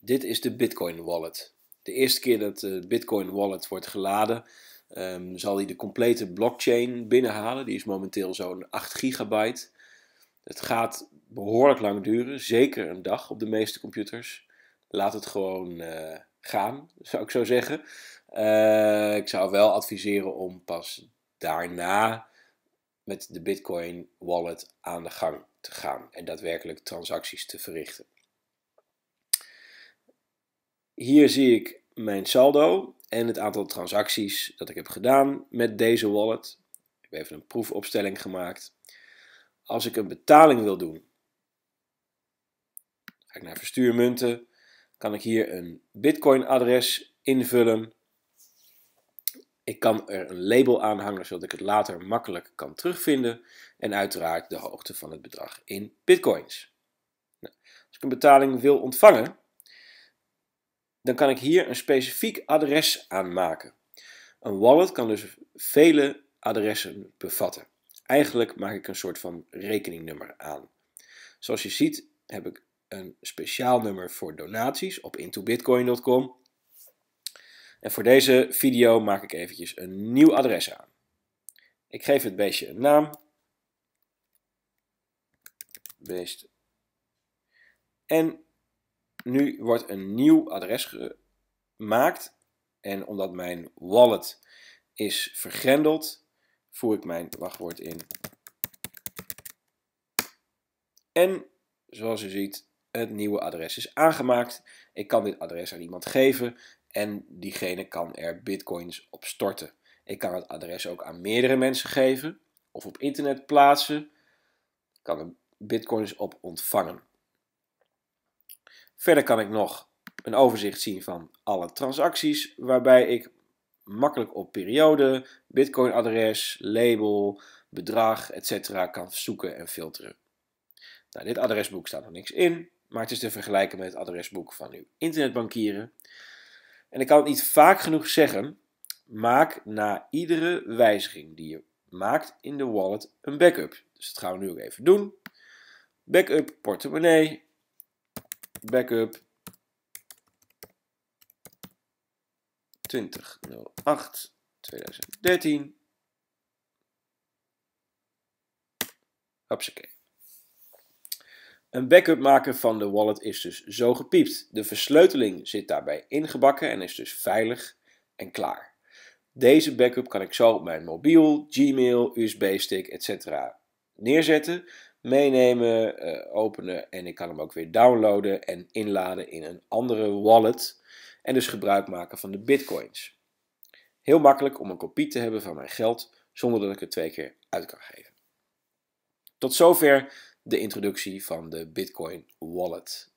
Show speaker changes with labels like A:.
A: Dit is de Bitcoin Wallet. De eerste keer dat de eh, Bitcoin Wallet wordt geladen, ehm, zal hij de complete blockchain binnenhalen. Die is momenteel zo'n 8 gigabyte. Het gaat behoorlijk lang duren, zeker een dag op de meeste computers. Laat het gewoon eh, gaan, zou ik zo zeggen. Eh, ik zou wel adviseren om pas daarna met de Bitcoin Wallet aan de gang te gaan en daadwerkelijk transacties te verrichten. Hier zie ik mijn saldo en het aantal transacties dat ik heb gedaan met deze wallet. Ik heb even een proefopstelling gemaakt. Als ik een betaling wil doen, ga ik naar verstuurmunten. Kan ik hier een Bitcoin-adres invullen. Ik kan er een label aan hangen, zodat ik het later makkelijk kan terugvinden. En uiteraard de hoogte van het bedrag in bitcoins. Nou, als ik een betaling wil ontvangen, dan kan ik hier een specifiek adres aan maken. Een wallet kan dus vele adressen bevatten. Eigenlijk maak ik een soort van rekeningnummer aan. Zoals je ziet heb ik een speciaal nummer voor donaties op intobitcoin.com. En voor deze video maak ik eventjes een nieuw adres aan. Ik geef het beestje een naam. Beest. En nu wordt een nieuw adres gemaakt. En omdat mijn wallet is vergrendeld, voer ik mijn wachtwoord in. En zoals u ziet, het nieuwe adres is aangemaakt. Ik kan dit adres aan iemand geven en diegene kan er bitcoins op storten. Ik kan het adres ook aan meerdere mensen geven of op internet plaatsen. Ik kan er bitcoins op ontvangen. Verder kan ik nog een overzicht zien van alle transacties, waarbij ik makkelijk op periode, Bitcoin-adres, label, bedrag, etc. kan zoeken en filteren. Nou, dit adresboek staat nog niks in, maar het is te vergelijken met het adresboek van uw internetbankieren. En ik kan het niet vaak genoeg zeggen, maak na iedere wijziging die je maakt in de wallet een backup. Dus dat gaan we nu ook even doen. Backup portemonnee, backup 2008 2013. Hupsakee. Een backup maken van de wallet is dus zo gepiept. De versleuteling zit daarbij ingebakken en is dus veilig en klaar. Deze backup kan ik zo op mijn mobiel, Gmail, USB-stick, etc. neerzetten meenemen, eh, openen en ik kan hem ook weer downloaden en inladen in een andere wallet en dus gebruik maken van de bitcoins. Heel makkelijk om een kopie te hebben van mijn geld zonder dat ik het twee keer uit kan geven. Tot zover de introductie van de Bitcoin Wallet.